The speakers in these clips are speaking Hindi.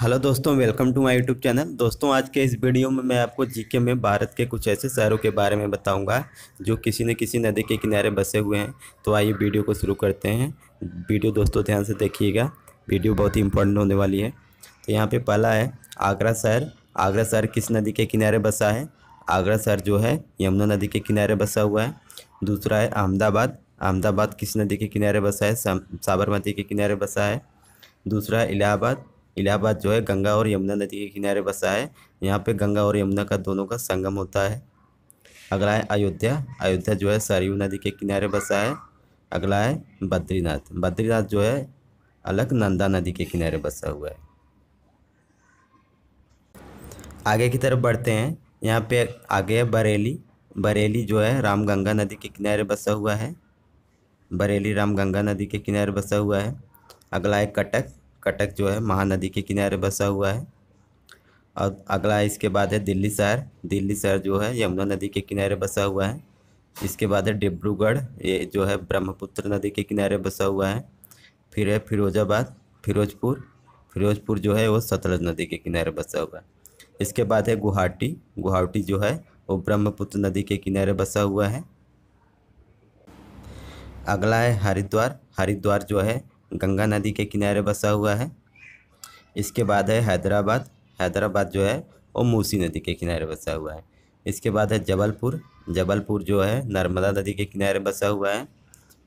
हेलो दोस्तों welcome to my YouTube channel दोस्तों आज के इस वीडियो में मैं आपको जीके में भारत के कुछ ऐसे शहरों के बारे में बताऊंगा जो किसी न किसी नदी के किनारे बसे हुए हैं तो आइए वीडियो को शुरू करते हैं वीडियो दोस्तों ध्यान से देखिएगा वीडियो बहुत ही इंपॉर्टेंट होने वाली है तो यहाँ पर पहला है आगरा शहर आगरा शहर किस नदी के किनारे बसा है आगरा शहर जो है यमुना नदी के किनारे बसा हुआ है दूसरा है अहमदाबाद अहमदाबाद किस नदी के किनारे बसा है साबरमती के किनारे बसा है दूसरा है इलाहाबाद इलाहाबाद जो है गंगा और यमुना नदी के किनारे बसा है यहाँ पे गंगा और यमुना का दोनों का संगम होता है अगला है अयोध्या अयोध्या जो है सरयू नदी के किनारे बसा है अगला है बद्रीनाथ बद्रीनाथ जो है अलग नंदा नदी के किनारे बसा हुआ है आगे की तरफ बढ़ते हैं यहाँ पे आगे है बरेली बरेली जो है रामगंगा नदी के किनारे बसा हुआ है बरेली रामगंगा नदी के किनारे बसा हुआ है अगला है कटक कटक जो है महानदी के किनारे बसा हुआ है और अगला इसके बाद है दिल्ली शहर दिल्ली शहर जो है यमुना नदी के किनारे बसा हुआ है इसके बाद है डिब्रूगढ़ ये जो है ब्रह्मपुत्र नदी के किनारे बसा हुआ है फिर है फिरोजाबाद फिरोजपुर फिरोजपुर जो है वो सतलज नदी के किनारे बसा हुआ है इसके बाद है गुवाहाटी गुवाहाटी जो है वो ब्रह्मपुत्र नदी के किनारे बसा हुआ है अगला है हरिद्वार हरिद्वार जो है गंगा नदी के किनारे बसा हुआ है इसके बाद है हैदराबाद हैदराबाद जो है वो मूसी नदी के किनारे बसा हुआ है इसके बाद है जबलपुर जबलपुर जो है नर्मदा नदी के किनारे बसा हुआ है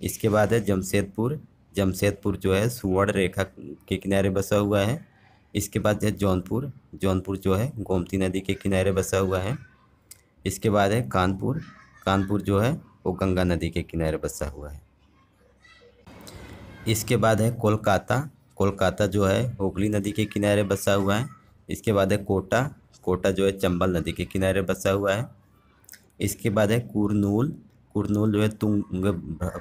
इसके बाद है जमशेदपुर जमशेदपुर जो है सुवर्ण रेखा के किनारे बसा हुआ है इसके बाद है जौनपुर जौनपुर जो है गोमती नदी के किनारे बसा हुआ है इसके बाद है कानपुर कानपुर जो है वो गंगा नदी के किनारे बसा हुआ है इसके बाद है कोलकाता कोलकाता जो है हुगली नदी के किनारे बसा हुआ है इसके बाद है कोटा कोटा जो है चंबल नदी के किनारे बसा हुआ है इसके बाद है कुरनूल कुरनूल जो है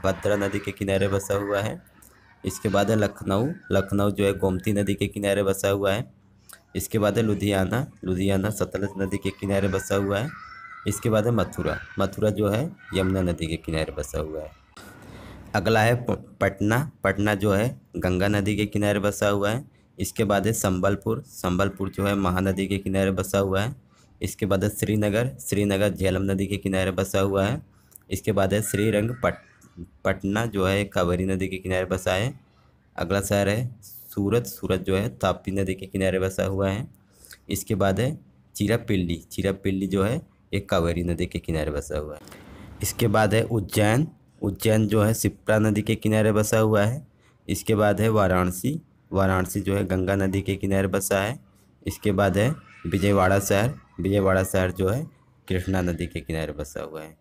भद्रा नदी के किनारे बसा हुआ है इसके बाद है लखनऊ लखनऊ जो है गोमती नदी के किनारे बसा हुआ है इसके बाद है लुधियाना लुधियाना सतलज नदी के किनारे बसा हुआ है इसके बाद है मथुरा मथुरा जो है यमुना नदी के किनारे बसा हुआ है अगला है पटना पटना जो है गंगा नदी के किनारे बसा हुआ है इसके बाद है संबलपुर संबलपुर जो है महानदी के किनारे बसा हुआ है इसके बाद है श्रीनगर श्रीनगर झेलम नदी के किनारे बसा हुआ है इसके बाद है श्रीरंग पट पटना जो है कावेरी नदी के किनारे बसा है अगला शहर है सूरत सूरत जो है तापी नदी के किनारे बसा हुआ है इसके बाद है चिरापिल्ली चिरापिल्ली जो है ये कावेरी नदी के किनारे बसा हुआ है इसके बाद है उज्जैन उज्जैन जो है सिप्रा नदी के किनारे बसा हुआ है इसके बाद है वाराणसी वाराणसी जो है गंगा नदी के किनारे बसा है इसके बाद है विजयवाड़ा शहर विजयवाड़ा शहर जो है कृष्णा नदी के किनारे बसा हुआ है